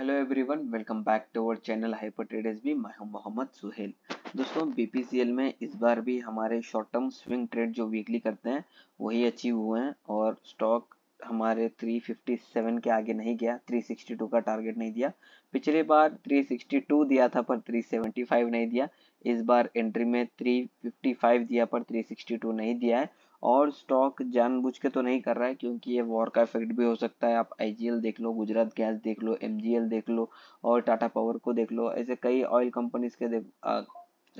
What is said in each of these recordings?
hello everyone welcome back to our channel hyper traders बी मैं हूं मोहम्मद सुहेल दोस्तों बीपीसीएल में इस बार भी हमारे शॉर्ट टर्म स्विंग ट्रेड जो वीकली करते हैं वही अचीव हुए हैं और स्टॉक हमारे 357 के आगे नहीं गया 362 का टारगेट नहीं दिया पिछले बार 362 दिया था पर 375 नहीं दिया इस बार एंट्री में 355 दिया पर 362 नहीं दिया है और स्टॉक जानबूझ के तो नहीं कर रहा है क्योंकि ये वॉर का इफेक्ट भी हो सकता है आप आई देख लो गुजरात गैस देख लो एम देख लो और टाटा पावर को देख लो ऐसे कई ऑयल कंपनीज के देख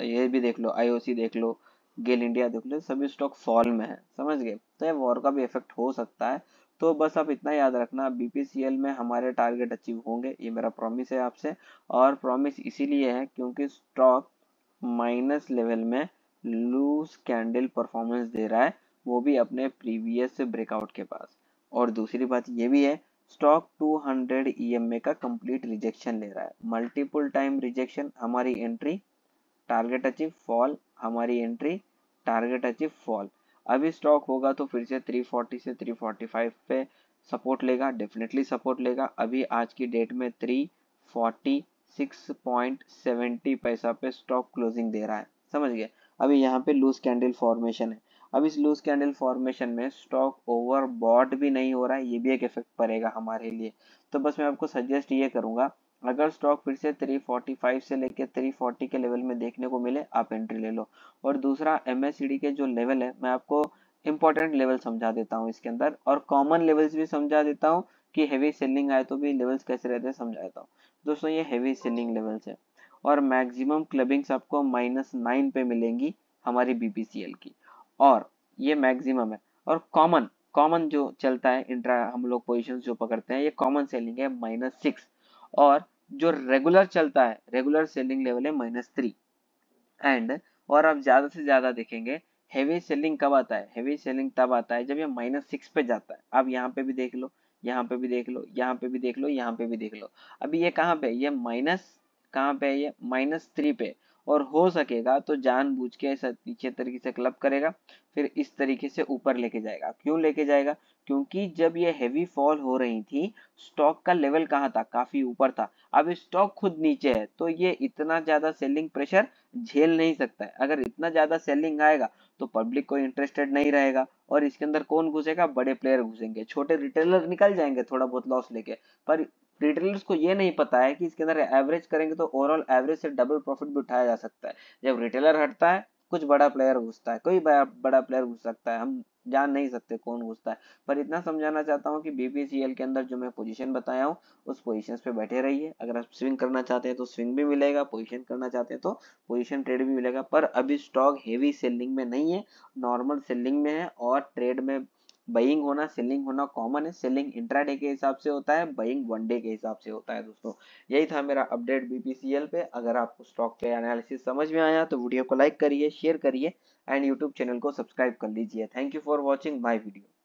ये भी देख लो आईओसी देख लो गेल इंडिया देख लो सभी स्टॉक फॉल में है समझ गए तो ये वॉर का भी इफेक्ट हो सकता है तो बस आप इतना याद रखना बीपीसीएल में हमारे टारगेट अचीव होंगे ये मेरा प्रॉमिस है आपसे और प्रॉमिस इसीलिए है क्योंकि स्टॉक माइनस लेवल में लूज कैंडल परफॉर्मेंस दे रहा है वो भी अपने प्रीवियस ब्रेकआउट के पास और दूसरी बात ये भी है स्टॉक 200 हंड्रेड का कंप्लीट रिजेक्शन ले रहा है मल्टीपल टाइम रिजेक्शन हमारी एंट्री टारगेट अचीव फॉल हमारी एंट्री टारगेट अचीव फॉल अभी स्टॉक होगा तो फिर से 340 से 345 पे सपोर्ट लेगा डेफिनेटली सपोर्ट लेगा अभी आज की डेट में 346.70 पैसा पे स्टॉक क्लोजिंग दे रहा है समझ गए अभी यहाँ पे लूज कैंडल फॉर्मेशन है अब इस लूज कैंडल फॉर्मेशन में स्टॉक ओवर बॉड भी नहीं हो रहा है ये भी एक इफेक्ट पड़ेगा हमारे लिए तो बस मैं आपको सजेस्ट ये करूंगा अगर स्टॉक फिर से 345 से लेके 340 के लेवल में देखने को मिले आप एंट्री ले लो और दूसरा एम के जो लेवल है मैं आपको इंपॉर्टेंट लेवल समझा देता हूँ इसके अंदर और कॉमन लेवल्स भी समझा देता हूँ कि हेवी सेलिंग आए तो भी लेवल्स कैसे रहते हैं समझा देता हूँ दोस्तों ये हेवी सेलिंग लेवल्स है और मैक्सिमम क्लबिंग्स आपको माइनस नाइन पे मिलेंगी हमारी बीपीसीएल की और ये मैक्सिमम है और कॉमन कॉमन जो चलता है इंट्रा हम लोग पोजिशन जो पकड़ते हैं ये कॉमन सेलिंग है माइनस सिक्स और जो रेगुलर चलता है रेगुलर सेलिंग लेवल है माइनस थ्री एंड और आप ज़्यादा से ज़्यादा देखेंगे हेवी सेलिंग कब आता है हेवी सेलिंग तब आता है जब ये माइनस सिक्स पे जाता है आप यहाँ पे भी देख लो यहाँ पे भी देख लो यहाँ पे भी देख लो यहाँ पे भी देख लो अभी ये कहाँ पे ये माइनस कहाँ पे है ये माइनस थ्री पे और हो सकेगा तो जानबूझ के पीछे तरीके से क्लब करेगा फिर इस तरीके से ऊपर लेके जाएगा क्यों लेके जाएगा क्योंकि जब ये हेवी फॉल हो रही थी स्टॉक का लेवल कहाँ था काफी ऊपर था अब स्टॉक खुद नीचे है तो ये इतना ज्यादा सेलिंग प्रेशर झेल नहीं सकता है अगर इतना ज्यादा सेलिंग आएगा तो पब्लिक को इंटरेस्टेड नहीं रहेगा और इसके अंदर कौन घुसेगा बड़े प्लेयर घुसेंगे छोटे रिटेलर निकल जाएंगे थोड़ा बहुत लॉस लेके पर रिटेलर्स को ये नहीं पता है कि इसके अंदर एवरेज करेंगे तो ओवरऑल एवरेज से डबल प्रॉफिट भी उठाया जा सकता है जब रिटेलर हटता है कुछ बड़ा प्लेयर घुसता है कोई बड़ा, बड़ा प्लेयर घुस सकता है हम जान नहीं सकते कौन घुसता है पर इतना समझाना चाहता हूँ कि बीपीसीएल के अंदर जो मैं पोजीशन बताया हूँ उस पोजीशन पे बैठे रहिए अगर आप स्विंग करना चाहते हैं तो स्विंग भी मिलेगा पोजीशन करना चाहते हैं तो पोजीशन ट्रेड भी मिलेगा पर अभी स्टॉक हेवी सेलिंग में नहीं है नॉर्मल सेलिंग में है और ट्रेड में बइंग होना सेलिंग होना कॉमन है सेलिंग इंट्राडे के हिसाब से होता है बइंग वन डे के हिसाब से होता है दोस्तों यही था मेरा अपडेट बीपीसीएल पे अगर आपको स्टॉक पे एनालिसिस समझ में आया तो वीडियो को लाइक करिए शेयर करिए एंड यूट्यूब चैनल को सब्सक्राइब कर लीजिए thank you for watching my video